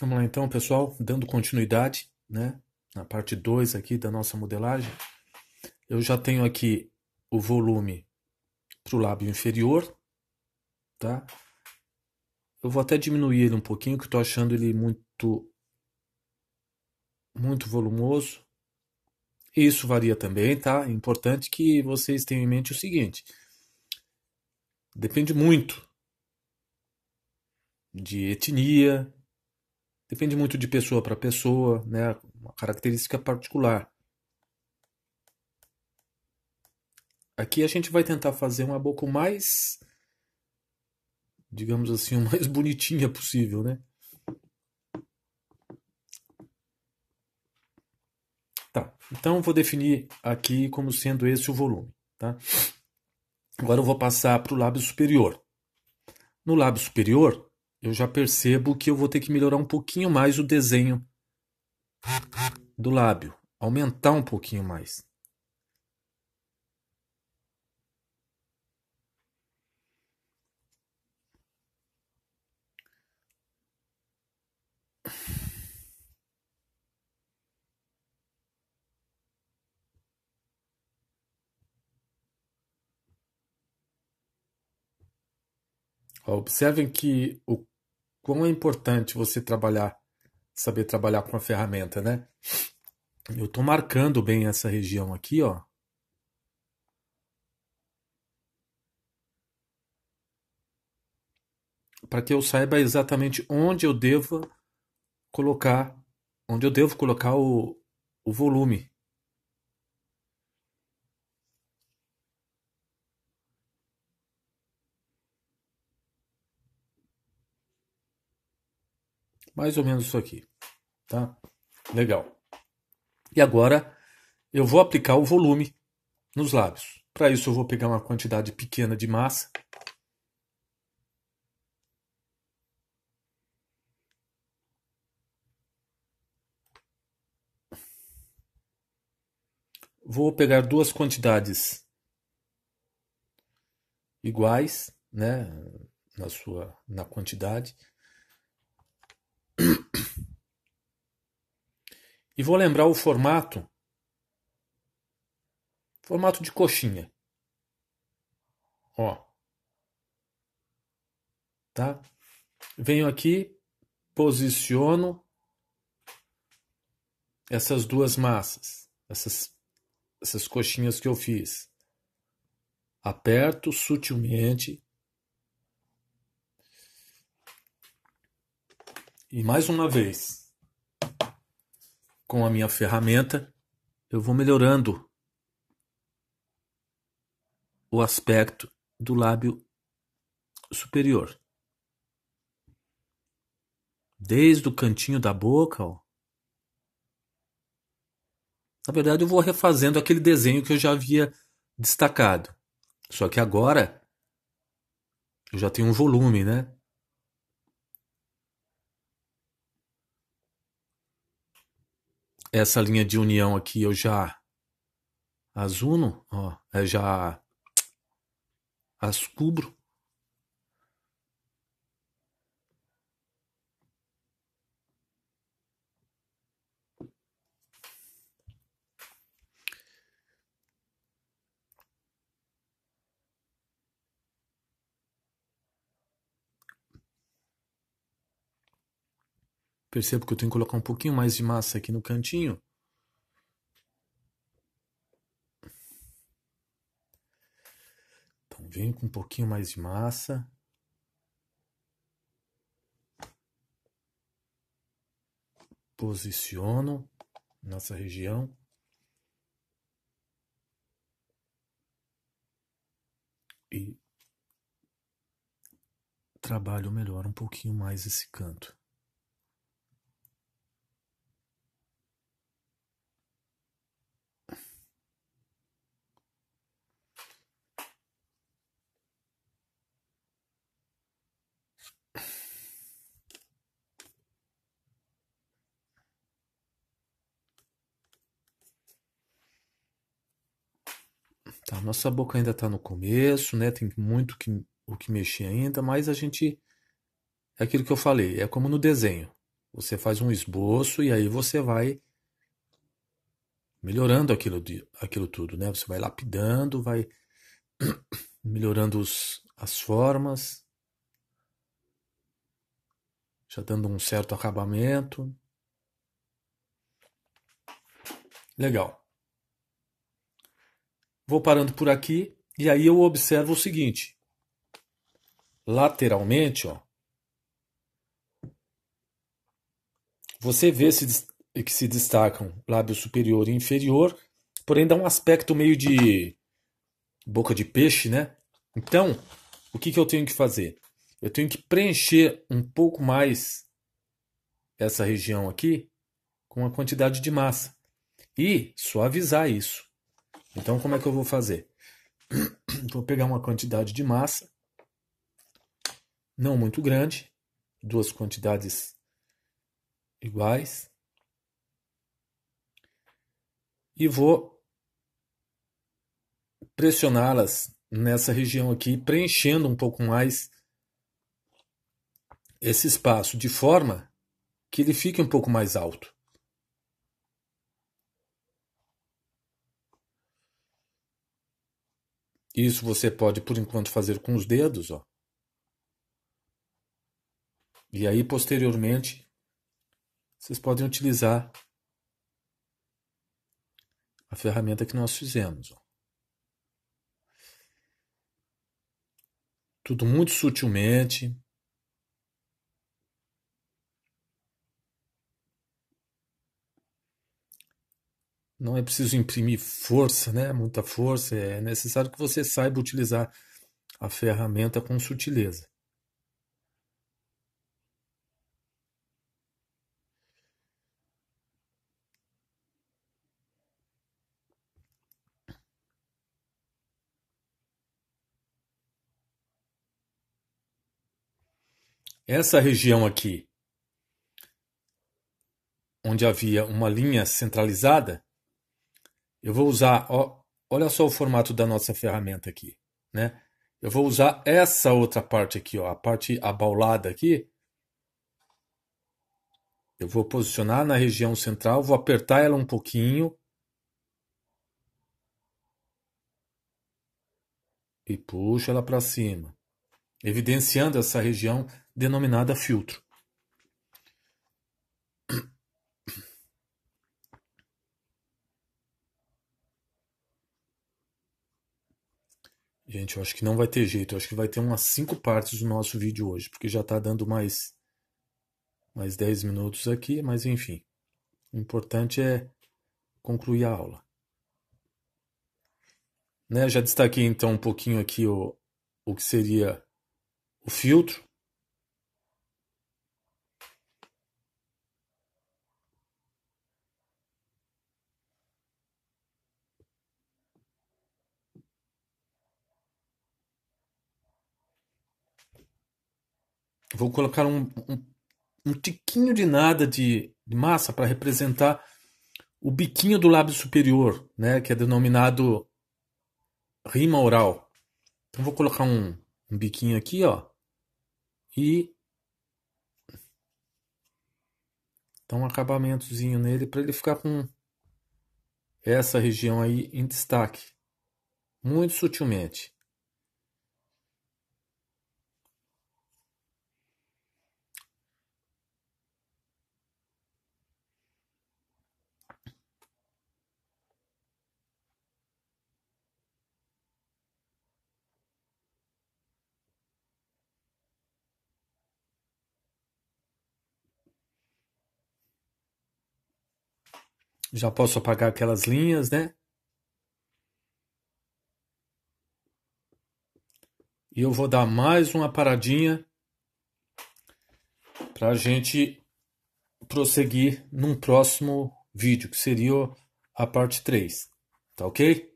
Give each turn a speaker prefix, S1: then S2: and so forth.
S1: Vamos lá então, pessoal, dando continuidade, né, na parte 2 aqui da nossa modelagem. Eu já tenho aqui o volume para o lábio inferior, tá? Eu vou até diminuir ele um pouquinho, que eu tô achando ele muito muito volumoso. Isso varia também, tá? É importante que vocês tenham em mente o seguinte: depende muito de etnia, Depende muito de pessoa para pessoa, né? Uma característica particular. Aqui a gente vai tentar fazer uma boca o mais, digamos assim, o mais bonitinha possível, né? Tá, então vou definir aqui como sendo esse o volume, tá? Agora eu vou passar para o lábio superior. No lábio superior, eu já percebo que eu vou ter que melhorar um pouquinho mais o desenho do lábio, aumentar um pouquinho mais. Observem que o quão é importante você trabalhar, saber trabalhar com a ferramenta, né? Eu estou marcando bem essa região aqui, ó. Para que eu saiba exatamente onde eu devo colocar, onde eu devo colocar o, o volume. mais ou menos isso aqui, tá? Legal. E agora eu vou aplicar o volume nos lábios. Para isso eu vou pegar uma quantidade pequena de massa. Vou pegar duas quantidades iguais, né, na sua na quantidade E vou lembrar o formato. Formato de coxinha. Ó. Tá? Venho aqui, posiciono essas duas massas, essas, essas coxinhas que eu fiz. Aperto sutilmente. E mais uma vez com a minha ferramenta, eu vou melhorando o aspecto do lábio superior. Desde o cantinho da boca, ó. Na verdade, eu vou refazendo aquele desenho que eu já havia destacado. Só que agora eu já tenho um volume, né? essa linha de união aqui eu já azuno, ó, eu já as cubro. Percebo que eu tenho que colocar um pouquinho mais de massa aqui no cantinho. Então vem com um pouquinho mais de massa. Posiciono nossa região. E trabalho melhor um pouquinho mais esse canto. Tá, nossa boca ainda está no começo, né? Tem muito que, o que mexer ainda, mas a gente. É aquilo que eu falei, é como no desenho. Você faz um esboço e aí você vai melhorando aquilo, aquilo tudo, né? Você vai lapidando, vai melhorando os, as formas, já dando um certo acabamento. Legal. Vou parando por aqui e aí eu observo o seguinte. Lateralmente, ó, você vê se, que se destacam lábio superior e inferior, porém dá um aspecto meio de boca de peixe, né? Então, o que, que eu tenho que fazer? Eu tenho que preencher um pouco mais essa região aqui com a quantidade de massa e suavizar isso. Então, como é que eu vou fazer? Vou pegar uma quantidade de massa, não muito grande, duas quantidades iguais, e vou pressioná-las nessa região aqui, preenchendo um pouco mais esse espaço, de forma que ele fique um pouco mais alto. Isso você pode, por enquanto, fazer com os dedos, ó. E aí, posteriormente, vocês podem utilizar a ferramenta que nós fizemos. Ó. Tudo muito sutilmente, não é preciso imprimir força, né? Muita força. É necessário que você saiba utilizar a ferramenta com sutileza. Essa região aqui, onde havia uma linha centralizada, eu vou usar, ó, olha só o formato da nossa ferramenta aqui, né? Eu vou usar essa outra parte aqui, ó, a parte abaulada aqui. Eu vou posicionar na região central, vou apertar ela um pouquinho. E puxo ela para cima, evidenciando essa região denominada filtro. Gente, eu acho que não vai ter jeito. Eu acho que vai ter umas cinco partes do nosso vídeo hoje, porque já está dando mais mais 10 minutos aqui, mas enfim. O importante é concluir a aula. Né, já destaquei então um pouquinho aqui o, o que seria o filtro, Vou colocar um, um, um tiquinho de nada de, de massa para representar o biquinho do lábio superior, né, que é denominado rima oral. Então vou colocar um, um biquinho aqui, ó, e dá um acabamentozinho nele para ele ficar com essa região aí em destaque, muito sutilmente. Já posso apagar aquelas linhas, né? E eu vou dar mais uma paradinha para a gente prosseguir num próximo vídeo, que seria a parte 3. Tá ok?